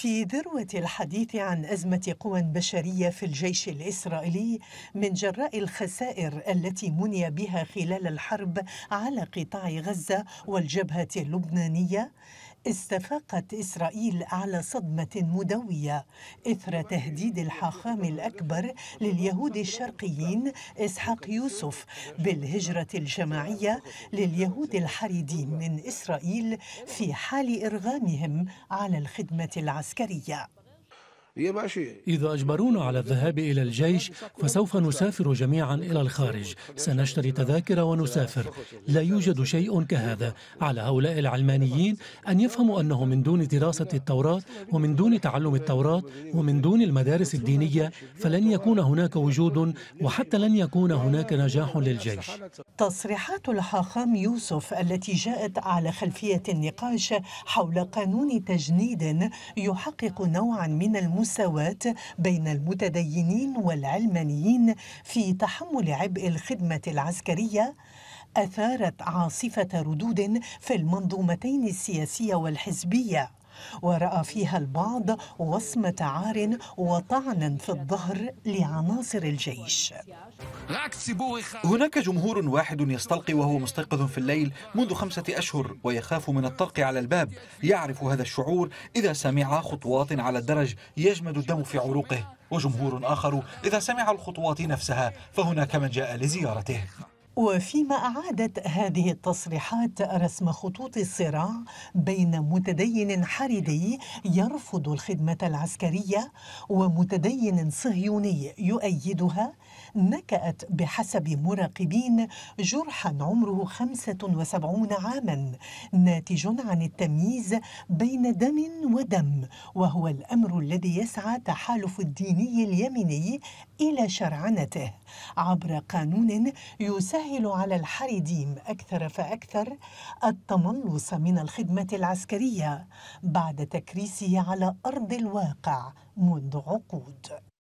في ذروة الحديث عن أزمة قوى بشرية في الجيش الإسرائيلي من جراء الخسائر التي مني بها خلال الحرب على قطاع غزة والجبهة اللبنانية استفاقت إسرائيل على صدمة مدوية إثر تهديد الحاخام الأكبر لليهود الشرقيين إسحاق يوسف بالهجرة الجماعية لليهود الحريدين من إسرائيل في حال إرغامهم على الخدمة العسكرية إذا أجبرونا على الذهاب إلى الجيش فسوف نسافر جميعا إلى الخارج سنشتري تذاكر ونسافر لا يوجد شيء كهذا على هؤلاء العلمانيين أن يفهموا أنه من دون دراسة التوراة ومن دون تعلم التوراة ومن دون المدارس الدينية فلن يكون هناك وجود وحتى لن يكون هناك نجاح للجيش تصريحات الحاخام يوسف التي جاءت على خلفية النقاش حول قانون تجنيد يحقق نوعا من الم... المساواة بين المتدينين والعلمانيين في تحمل عبء الخدمة العسكرية أثارت عاصفة ردود في المنظومتين السياسية والحزبية ورأى فيها البعض وصمة عار وطعنا في الظهر لعناصر الجيش هناك جمهور واحد يستلقي وهو مستيقظ في الليل منذ خمسة أشهر ويخاف من الطرق على الباب يعرف هذا الشعور إذا سمع خطوات على الدرج يجمد الدم في عروقه وجمهور آخر إذا سمع الخطوات نفسها فهناك من جاء لزيارته وفيما أعادت هذه التصريحات رسم خطوط الصراع بين متدين حريدي يرفض الخدمة العسكرية ومتدين صهيوني يؤيدها نكأت بحسب مراقبين جرحا عمره 75 عاما ناتج عن التمييز بين دم ودم وهو الأمر الذي يسعى تحالف الديني اليمني إلى شرعنته عبر قانون يسهل يسهل على الحريديم أكثر فأكثر التملص من الخدمة العسكرية بعد تكريسه على أرض الواقع منذ عقود